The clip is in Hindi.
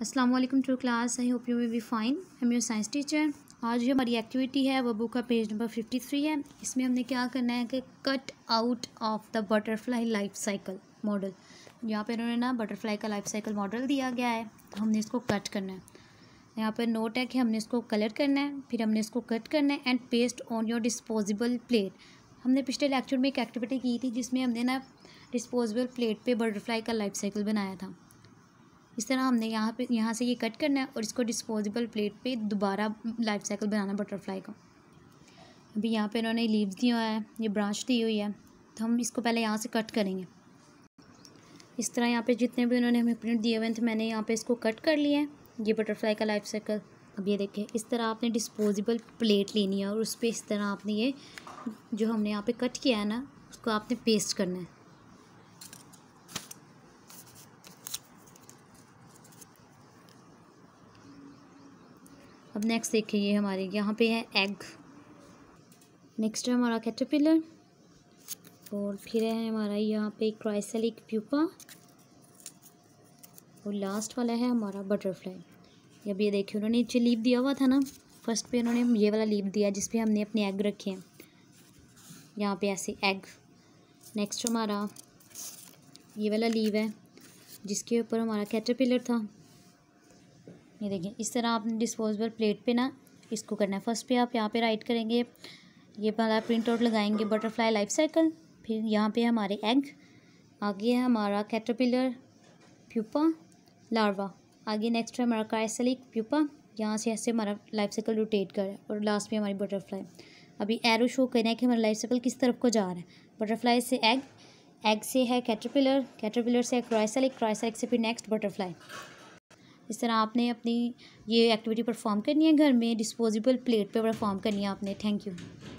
अस्सलाम वालेकुम to class I hope you may be fine हम योर साइंस टीचर आज जो हमारी एक्टिविटी है वो बुक का पेज नंबर फिफ्टी थ्री है इसमें हमने क्या करना है कि cut out of the butterfly life cycle model यहाँ पर इन्होंने ना बटरफ्लाई का लाइफ साइकिल मॉडल दिया गया है तो हमने इसको कट करना है यहाँ पर नोट है कि हमने इसको कलर करना है फिर हमने इसको कट करना है and paste on your disposable plate हमने पिछले लेक्चर में एक एक्टिविटी की थी जिसमें हमने ना डिस्पोजिबल प्लेट पर बटरफ्लाई का लाइफ साइकिल बनाया था इस तरह हमने यहाँ पे यहाँ से ये कट करना है और इसको डिस्पोजेबल प्लेट पे दोबारा लाइफ साइकिल बनाना बटरफ्लाई का अभी यहाँ पे इन्होंने लीव्स दिया हुआ है ये ब्रांच दी हुई है तो हम इसको पहले यहाँ से कट करेंगे इस तरह यहाँ पे जितने भी उन्होंने हमें प्रिंट दिए हुए हैं तो मैंने यहाँ पे इसको कट कर लिया है ये बटरफ्लाई का लाइफ साइकिल अब ये देखें इस तरह आपने डिस्पोजेबल प्लेट लेनी है और उस पर इस तरह आपने ये जो हमने यहाँ पर कट किया है ना उसको आपने पेस्ट करना है अब नेक्स्ट देखिए ये हमारे यहाँ पे है एग नेक्स्ट है हमारा कैटरपिलर और फिर है हमारा यहाँ पे क्राइसलिक प्यूपा और लास्ट वाला है हमारा बटरफ्लाई अब ये देखिए उन्होंने नीचे लीप दिया हुआ था ना फर्स्ट पे उन्होंने ये वाला लीप दिया जिस पे हमने अपने एग रखे हैं यहाँ पे ऐसे एग नेक्स्ट हमारा ये वाला लीव है जिसके ऊपर हमारा कैटरपिलर था ये देखिए इस तरह आपने डिस्पोजेबल प्लेट पे ना इसको करना है फर्स्ट पे आप यहाँ पे राइट करेंगे ये पहला प्रिंट आउट लगाएंगे बटरफ्लाई लाइफ साइकिल फिर यहाँ पे हमारे एग आगे है हमारा कैटरपिलर प्यूपा लार्वा आगे नेक्स्ट है हमारा क्राइसलिक प्यूपा यहाँ से ऐसे हमारा लाइफ साइकिल रोटेट करें और लास्ट में हमारी बटरफ्लाई अभी एरो शो करना है कि हमारा लाइफ साइकिल किस तरफ को जा रहा है बटरफ्लाई से एग एग से है कैटरपिलर कैटरपिलर से क्राइसलिक क्राइसलिक से फिर नेक्स्ट बटरफ्लाई इस तरह आपने अपनी ये एक्टिविटी परफॉर्म करनी है घर में डिस्पोजेबल प्लेट पे परफॉर्म करनी है आपने थैंक यू